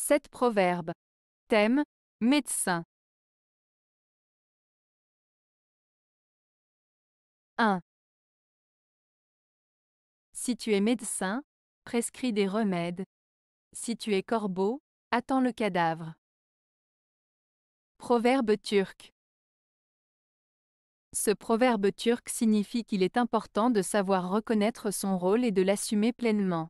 7 proverbes. Thème Médecin. 1. Si tu es médecin, prescris des remèdes. Si tu es corbeau, attends le cadavre. Proverbe turc. Ce proverbe turc signifie qu'il est important de savoir reconnaître son rôle et de l'assumer pleinement.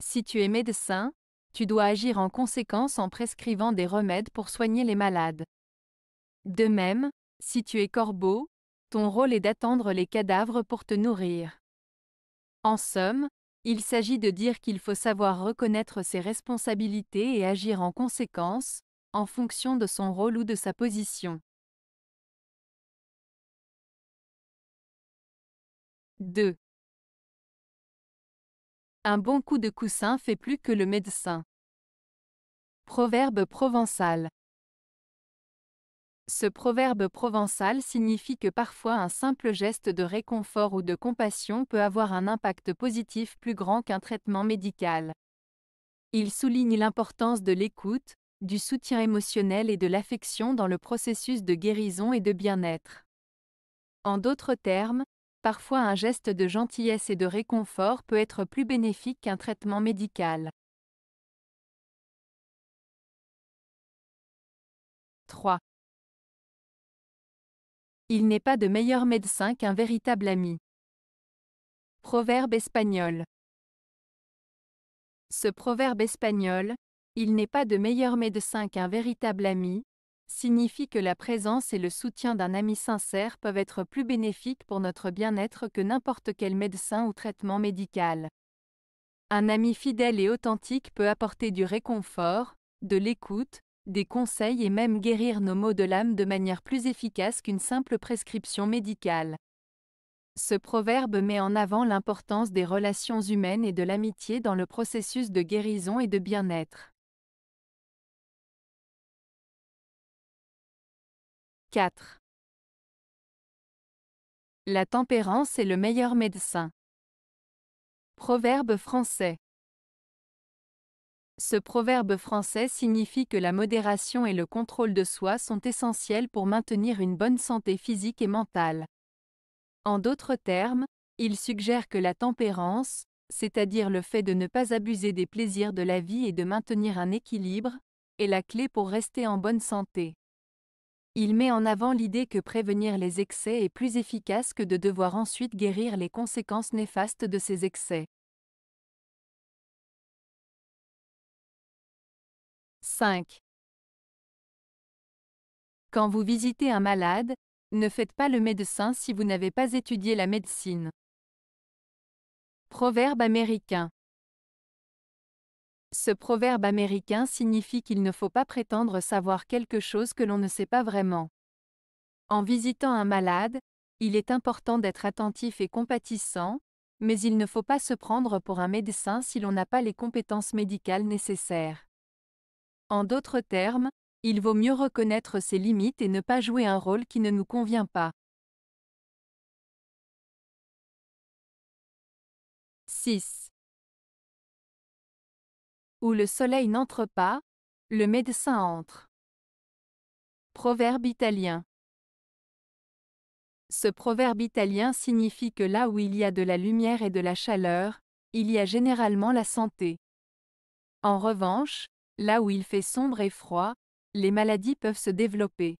Si tu es médecin, tu dois agir en conséquence en prescrivant des remèdes pour soigner les malades. De même, si tu es corbeau, ton rôle est d'attendre les cadavres pour te nourrir. En somme, il s'agit de dire qu'il faut savoir reconnaître ses responsabilités et agir en conséquence, en fonction de son rôle ou de sa position. 2. Un bon coup de coussin fait plus que le médecin. Proverbe provençal. Ce proverbe provençal signifie que parfois un simple geste de réconfort ou de compassion peut avoir un impact positif plus grand qu'un traitement médical. Il souligne l'importance de l'écoute, du soutien émotionnel et de l'affection dans le processus de guérison et de bien-être. En d'autres termes, Parfois un geste de gentillesse et de réconfort peut être plus bénéfique qu'un traitement médical. 3. Il n'est pas de meilleur médecin qu'un véritable ami. Proverbe espagnol. Ce proverbe espagnol, il n'est pas de meilleur médecin qu'un véritable ami, signifie que la présence et le soutien d'un ami sincère peuvent être plus bénéfiques pour notre bien-être que n'importe quel médecin ou traitement médical. Un ami fidèle et authentique peut apporter du réconfort, de l'écoute, des conseils et même guérir nos maux de l'âme de manière plus efficace qu'une simple prescription médicale. Ce proverbe met en avant l'importance des relations humaines et de l'amitié dans le processus de guérison et de bien-être. 4. La tempérance est le meilleur médecin. Proverbe français. Ce proverbe français signifie que la modération et le contrôle de soi sont essentiels pour maintenir une bonne santé physique et mentale. En d'autres termes, il suggère que la tempérance, c'est-à-dire le fait de ne pas abuser des plaisirs de la vie et de maintenir un équilibre, est la clé pour rester en bonne santé. Il met en avant l'idée que prévenir les excès est plus efficace que de devoir ensuite guérir les conséquences néfastes de ces excès. 5. Quand vous visitez un malade, ne faites pas le médecin si vous n'avez pas étudié la médecine. Proverbe américain. Ce proverbe américain signifie qu'il ne faut pas prétendre savoir quelque chose que l'on ne sait pas vraiment. En visitant un malade, il est important d'être attentif et compatissant, mais il ne faut pas se prendre pour un médecin si l'on n'a pas les compétences médicales nécessaires. En d'autres termes, il vaut mieux reconnaître ses limites et ne pas jouer un rôle qui ne nous convient pas. 6. Où le soleil n'entre pas, le médecin entre. Proverbe italien. Ce proverbe italien signifie que là où il y a de la lumière et de la chaleur, il y a généralement la santé. En revanche, là où il fait sombre et froid, les maladies peuvent se développer.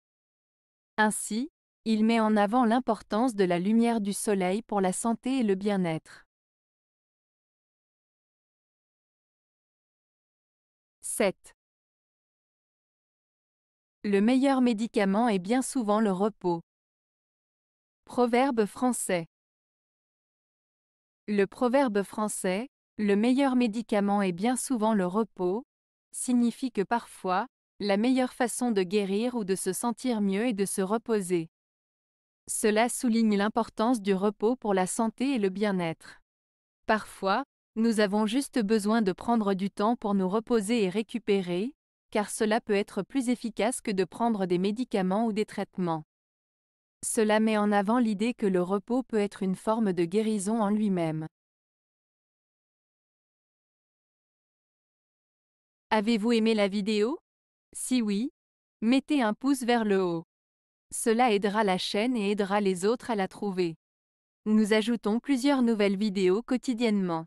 Ainsi, il met en avant l'importance de la lumière du soleil pour la santé et le bien-être. Le meilleur médicament est bien souvent le repos. Proverbe français. Le proverbe français, le meilleur médicament est bien souvent le repos, signifie que parfois, la meilleure façon de guérir ou de se sentir mieux est de se reposer. Cela souligne l'importance du repos pour la santé et le bien-être. Parfois, nous avons juste besoin de prendre du temps pour nous reposer et récupérer, car cela peut être plus efficace que de prendre des médicaments ou des traitements. Cela met en avant l'idée que le repos peut être une forme de guérison en lui-même. Avez-vous aimé la vidéo Si oui, mettez un pouce vers le haut. Cela aidera la chaîne et aidera les autres à la trouver. Nous ajoutons plusieurs nouvelles vidéos quotidiennement.